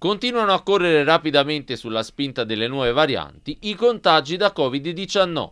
Continuano a correre rapidamente sulla spinta delle nuove varianti i contagi da Covid-19.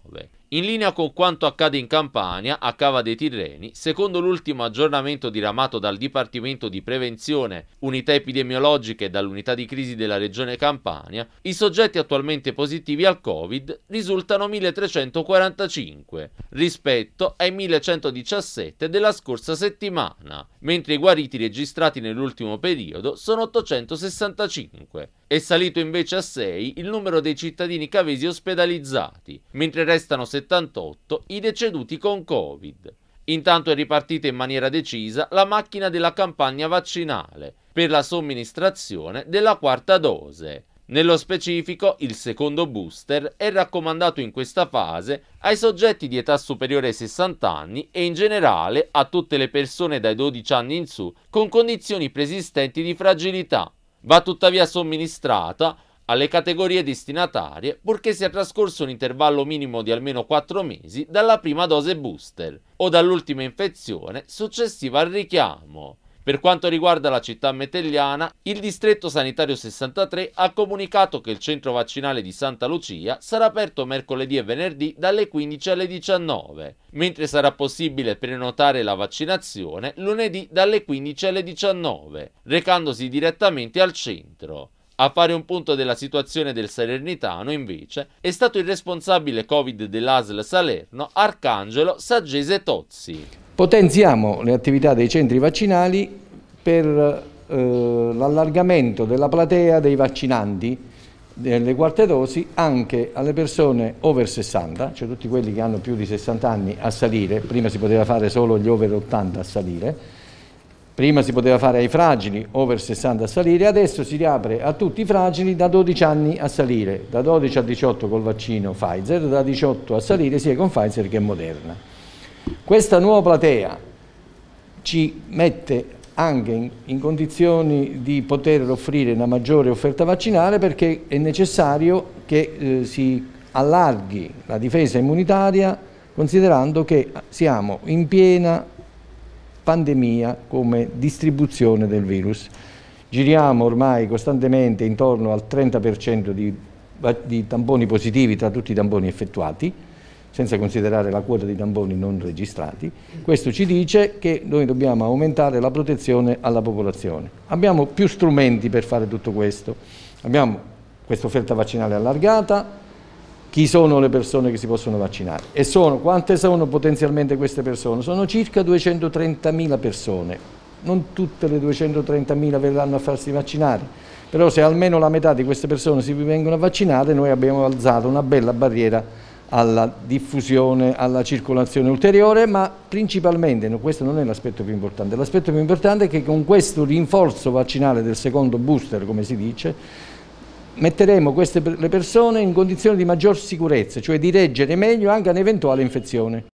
In linea con quanto accade in Campania, a Cava dei Tirreni, secondo l'ultimo aggiornamento diramato dal Dipartimento di Prevenzione, Unità Epidemiologiche e dall'Unità di Crisi della Regione Campania, i soggetti attualmente positivi al Covid risultano 1345 rispetto ai 1117 della scorsa settimana, mentre i guariti registrati nell'ultimo periodo sono 865. È salito invece a 6 il numero dei cittadini cavesi ospedalizzati, mentre restano 78 i deceduti con Covid. Intanto è ripartita in maniera decisa la macchina della campagna vaccinale per la somministrazione della quarta dose. Nello specifico, il secondo booster è raccomandato in questa fase ai soggetti di età superiore ai 60 anni e in generale a tutte le persone dai 12 anni in su con condizioni preesistenti di fragilità, va tuttavia somministrata alle categorie destinatarie purché sia trascorso un intervallo minimo di almeno 4 mesi dalla prima dose booster o dall'ultima infezione successiva al richiamo. Per quanto riguarda la città metelliana, il distretto sanitario 63 ha comunicato che il centro vaccinale di Santa Lucia sarà aperto mercoledì e venerdì dalle 15 alle 19, mentre sarà possibile prenotare la vaccinazione lunedì dalle 15 alle 19, recandosi direttamente al centro. A fare un punto della situazione del Salernitano, invece, è stato il responsabile Covid dell'ASL Salerno, Arcangelo Saggese Tozzi. Potenziamo le attività dei centri vaccinali per eh, l'allargamento della platea dei vaccinanti delle quarte dosi anche alle persone over 60, cioè tutti quelli che hanno più di 60 anni a salire, prima si poteva fare solo gli over 80 a salire, prima si poteva fare ai fragili over 60 a salire, adesso si riapre a tutti i fragili da 12 anni a salire, da 12 a 18 col vaccino Pfizer, da 18 a salire sia con Pfizer che Moderna. Questa nuova platea ci mette anche in, in, condizioni di poter offrire una maggiore offerta vaccinale perché è necessario che eh, si allarghi la difesa immunitaria considerando che siamo in piena pandemia come distribuzione del virus. Giriamo ormai costantemente intorno al 30% di, di tamponi positivi tra tutti i tamponi effettuati, senza considerare la quota di tamponi non registrati, questo ci dice che noi dobbiamo aumentare la protezione alla popolazione. Abbiamo più strumenti per fare tutto questo, abbiamo questa offerta vaccinale allargata, chi sono le persone che si possono vaccinare e sono, quante sono potenzialmente queste persone? Sono circa 230.000 persone, non tutte le 230.000 verranno a farsi vaccinare, però se almeno la metà di queste persone si vengono a vaccinare noi abbiamo alzato una bella barriera alla diffusione, alla circolazione ulteriore, ma principalmente, questo non è l'aspetto più importante, l'aspetto più importante è che con questo rinforzo vaccinale del secondo booster, come si dice, metteremo queste, le persone in condizioni di maggior sicurezza, cioè di reggere meglio anche un'eventuale infezione.